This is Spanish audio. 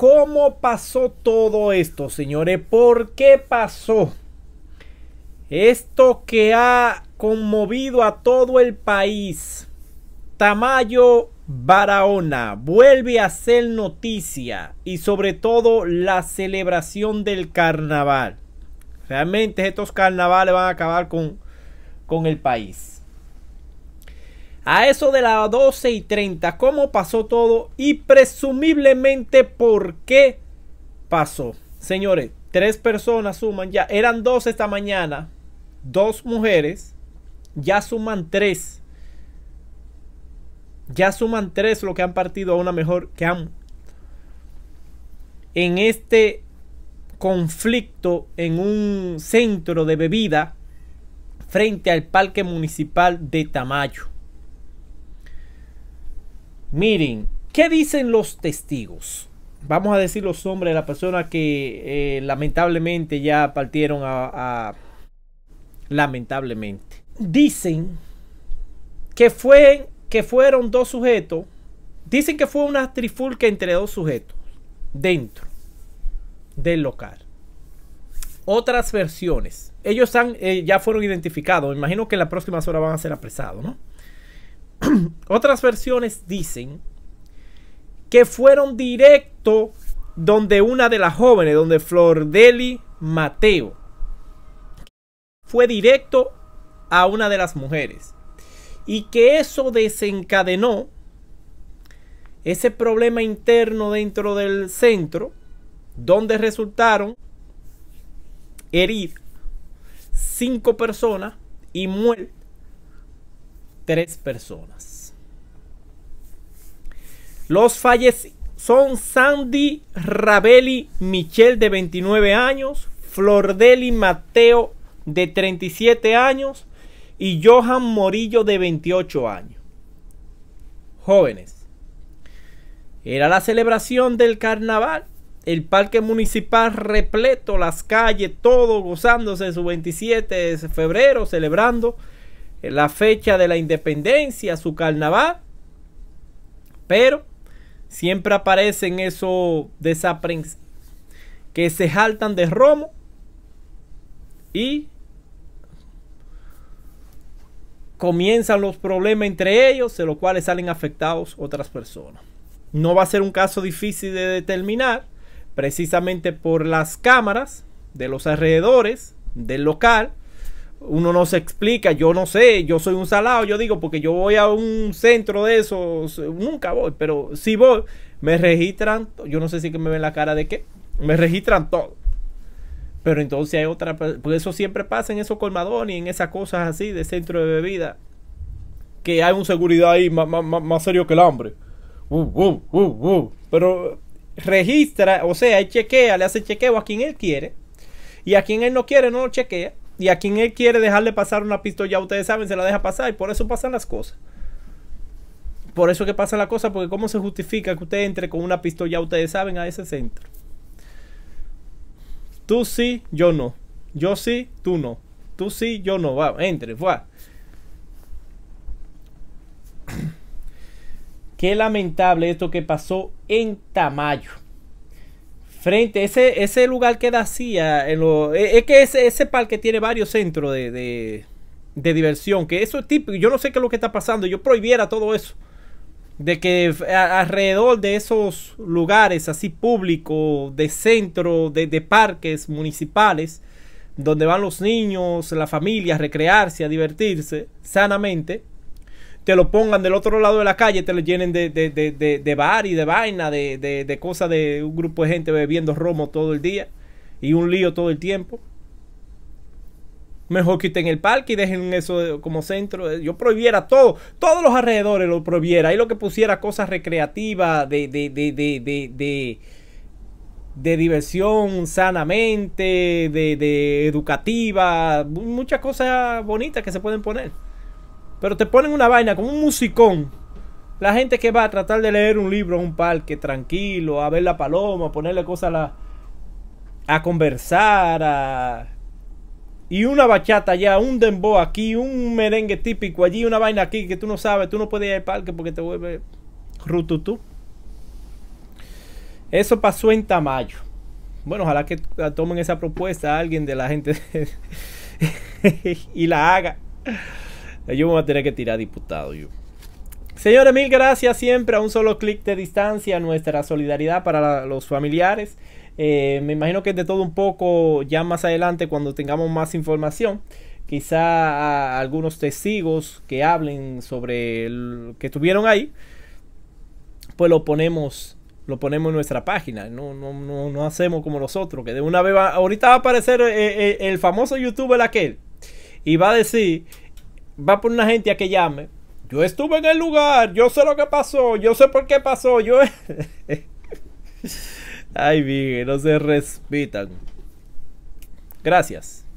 ¿Cómo pasó todo esto, señores? ¿Por qué pasó? Esto que ha conmovido a todo el país. Tamayo Barahona vuelve a ser noticia y sobre todo la celebración del carnaval. Realmente estos carnavales van a acabar con, con el país. A eso de las 12 y 30, cómo pasó todo y presumiblemente por qué pasó. Señores, tres personas suman ya, eran dos esta mañana, dos mujeres, ya suman tres. Ya suman tres lo que han partido a una mejor que han en este conflicto en un centro de bebida frente al parque municipal de Tamayo. Miren, ¿qué dicen los testigos? Vamos a decir los nombres de las personas que eh, lamentablemente ya partieron a, Lamentablemente. Dicen que, fue, que fueron dos sujetos. Dicen que fue una trifulca entre dos sujetos dentro del local. Otras versiones. Ellos han, eh, ya fueron identificados. imagino que en las próximas horas van a ser apresados, ¿no? Otras versiones dicen que fueron directo donde una de las jóvenes, donde Flor Deli Mateo. Fue directo a una de las mujeres. Y que eso desencadenó ese problema interno dentro del centro, donde resultaron herir cinco personas y muertos tres personas. Los fallecidos son Sandy Rabeli Michel de 29 años, Flordeli Mateo de 37 años y Johan Morillo de 28 años. Jóvenes. Era la celebración del carnaval, el parque municipal repleto, las calles, todo gozándose su 27 de febrero, celebrando eh, la fecha de la independencia, su carnaval, pero siempre aparecen esos de que se jaltan de romo y comienzan los problemas entre ellos, de los cuales salen afectados otras personas. No va a ser un caso difícil de determinar, precisamente por las cámaras de los alrededores del local uno no se explica, yo no sé, yo soy un salado, yo digo, porque yo voy a un centro de esos, nunca voy, pero si voy, me registran, yo no sé si que me ven la cara de qué, me registran todo. Pero entonces hay otra, pues, pues eso siempre pasa en esos colmadones y en esas cosas así de centro de bebida, que hay un seguridad ahí más, serio que el hambre. Uh, uh, uh, pero registra, o sea, él chequea, le hace chequeo a quien él quiere y a quien él no quiere no lo chequea y a quien él quiere dejarle pasar una pistola, ustedes saben, se la deja pasar y por eso pasan las cosas. Por eso que pasa la cosa. porque cómo se justifica que usted entre con una pistola, ustedes saben, a ese centro. Tú sí, yo no. Yo sí, tú no. Tú sí, yo no. Va, entre, va. Qué lamentable esto que pasó en Tamayo. Frente, ese, ese lugar queda así. En lo, e, es que ese, ese parque tiene varios centros de, de, diversión. Que eso es típico. Yo no sé qué es lo que está pasando. Yo prohibiera todo eso. De que alrededor de esos lugares así públicos, de centro, de, de parques municipales, donde van los niños, la familia a recrearse, a divertirse sanamente lo pongan del otro lado de la calle, te lo llenen de, bar y de vaina, de, de cosas de un grupo de gente bebiendo romo todo el día y un lío todo el tiempo. Mejor quiten el parque y dejen eso como centro. Yo prohibiera todo, todos los alrededores lo prohibiera. Y lo que pusiera cosas recreativas, de, de, de, de, de diversión sanamente, de, de educativa, muchas cosas bonitas que se pueden poner. Pero te ponen una vaina como un musicón. La gente que va a tratar de leer un libro En un parque tranquilo, a ver la paloma, a ponerle cosas a la. a conversar, Y una bachata allá, un dembow aquí, un merengue típico allí, una vaina aquí que tú no sabes, tú no puedes ir al parque porque te vuelve rututú. Eso pasó en Tamayo. Bueno, ojalá que tomen esa propuesta alguien de la gente y la haga. Yo voy a tener que tirar diputado, yo. Señores, mil gracias siempre a un solo clic de distancia. Nuestra solidaridad para los familiares. Eh, me imagino que de todo un poco ya más adelante cuando tengamos más información. Quizá algunos testigos que hablen sobre el, que estuvieron ahí. Pues lo ponemos lo ponemos en nuestra página. No, hacemos como nosotros. Que de una vez va, ahorita va a aparecer eh, eh, el famoso youtuber aquel. Y va a decir va por una gente a que llame. Yo estuve en el lugar, yo sé lo que pasó, yo sé por qué pasó, yo... Ay, Miguel, no se respetan. Gracias.